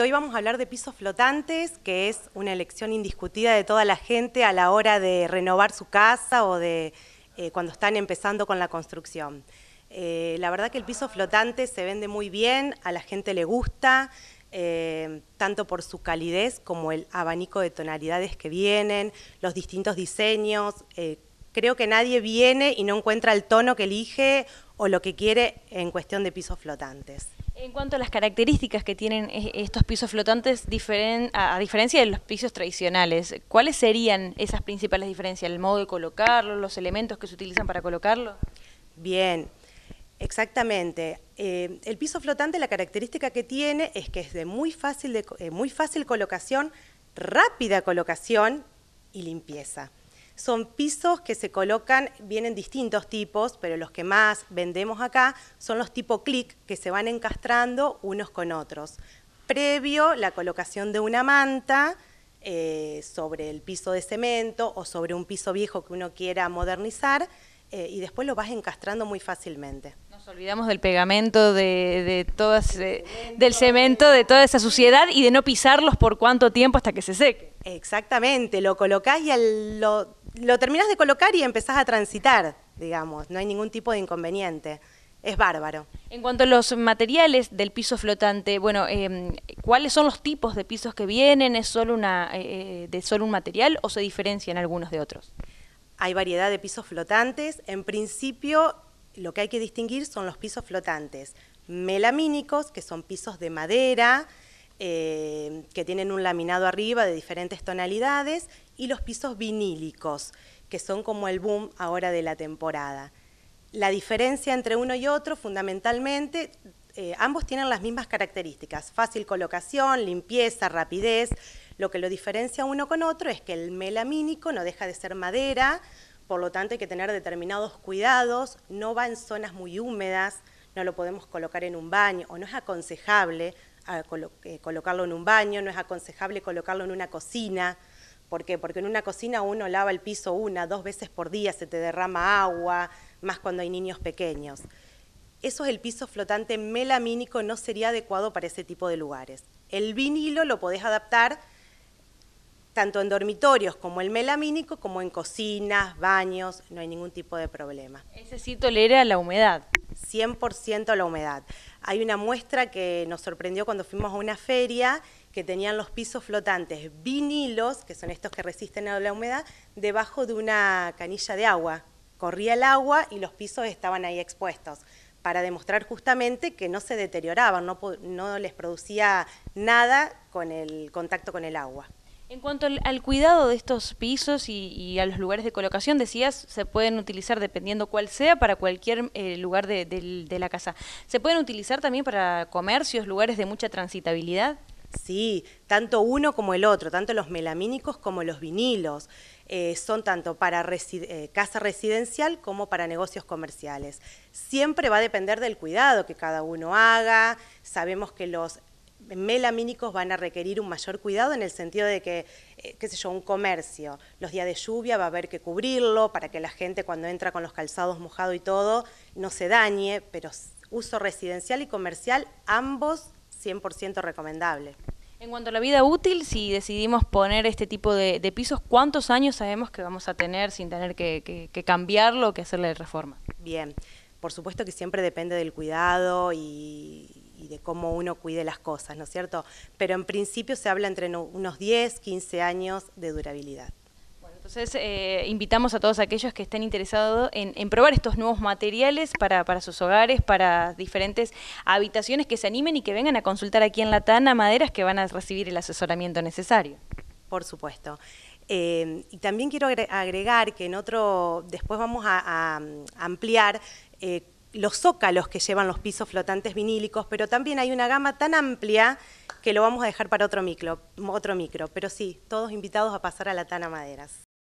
hoy vamos a hablar de pisos flotantes, que es una elección indiscutida de toda la gente a la hora de renovar su casa o de eh, cuando están empezando con la construcción. Eh, la verdad que el piso flotante se vende muy bien, a la gente le gusta, eh, tanto por su calidez como el abanico de tonalidades que vienen, los distintos diseños. creo que nadie viene y no encuentra el tono que elige o lo que quiere en cuestión de pisos flotantes. En cuanto a las características que tienen e-, estos pisos flotantes, a, diferencia de los pisos tradicionales, ¿cuáles serían esas principales diferencias? ¿El modo de colocarlos, los elementos que se utilizan para colocarlo? Bien, exactamente. Eh, el piso flotante, la característica que tiene es que es de muy fácil, de, eh, muy fácil colocación, rápida colocación y limpieza. Son pisos que se colocan, vienen distintos tipos, pero los que más vendemos acá son los tipo clic, que se van encastrando unos con otros. Previo la colocación de una manta, eh, sobre el piso de cemento o sobre un piso viejo que uno quiera modernizar eh, y después lo vas encastrando muy fácilmente. Nos olvidamos del pegamento, de, todas, del cemento, de toda esa suciedad y de no pisarlos por cuánto tiempo hasta que se seque. Exactamente, lo colocás y al, lo lo terminas de colocar y empezás a transitar, digamos, no hay ningún tipo de inconveniente. Es bárbaro. En cuanto a los materiales del piso flotante, bueno, em, ¿cuáles son los tipos de pisos que vienen? ¿Es eh, eh, de solo un material o se diferencian algunos de otros? Hay variedad de pisos flotantes. En principio, lo que hay que distinguir son los pisos flotantes melamínicos, que son pisos de madera, eh, que tienen un laminado arriba de diferentes tonalidades, y los pisos vinílicos, que son como el boom ahora de la temporada. La diferencia entre uno y otro, fundamentalmente, eh, ambos tienen las mismas características, fácil colocación, limpieza, rapidez. Lo que lo diferencia uno con otro es que el melamínico no deja de ser madera, por lo tanto hay que tener determinados cuidados, no va en zonas muy húmedas, no lo podemos colocar en un baño o no es aconsejable eh, colocarlo en un baño, no es aconsejable colocarlo en una cocina. ¿Por qué? Porque en una cocina uno lava el piso una, dos veces por día, se te derrama agua, más cuando hay niños pequeños. Eso es el piso flotante melamínico, no sería adecuado para ese tipo de lugares. El vinilo lo podés adaptar tanto en dormitorios como el melamínico, como en cocinas, baños, no hay ningún tipo de problema. Ese sí tolera la humedad. 100% la humedad. Hay una muestra que nos sorprendió cuando fuimos a una feria que tenían los pisos flotantes, vinilos, que son estos que resisten a la humedad, debajo de una canilla de agua. Corría el agua y los pisos estaban ahí expuestos para demostrar justamente que no se deterioraban, no, no les producía nada con el contacto con el agua. En cuanto al, cuidado de estos pisos y, a los lugares de colocación, decías, se pueden utilizar dependiendo cuál sea para cualquier eh, lugar de, la casa. ¿Se pueden utilizar también para comercios, lugares de mucha transitabilidad? Sí, tanto uno como el otro, tanto los melamínicos como los vinilos. Eh, son tanto para eh, casa residencial como para negocios comerciales. Siempre va a depender del cuidado que cada uno haga. Sabemos que los melamínicos van a requerir un mayor cuidado en el sentido de que, eh, qué sé yo, un comercio, los días de lluvia va a haber que cubrirlo para que la gente cuando entra con los calzados mojados y todo no se dañe, pero uso residencial y comercial, ambos 100% recomendable. En cuanto a la vida útil, si decidimos poner este tipo de, pisos, ¿cuántos años sabemos que vamos a tener sin tener que, que cambiarlo o que hacerle reforma? Bien, por supuesto que siempre depende del cuidado y, de cómo uno cuide las cosas, ¿no es cierto? Pero en principio se habla entre unos 10, 15 años de durabilidad. Bueno, Entonces, eh, invitamos a todos aquellos que estén interesados en, probar estos nuevos materiales para, sus hogares, para diferentes habitaciones, que se animen y que vengan a consultar aquí en la Tana Maderas, que van a recibir el asesoramiento necesario. Por supuesto. Eh, y también quiero agregar que en otro, después vamos a, mm, ampliar eh, los zócalos que llevan los pisos flotantes vinílicos, pero también hay una gama tan amplia que lo vamos a dejar para otro micro, otro micro. Pero sí, todos invitados a pasar a la Tana Maderas.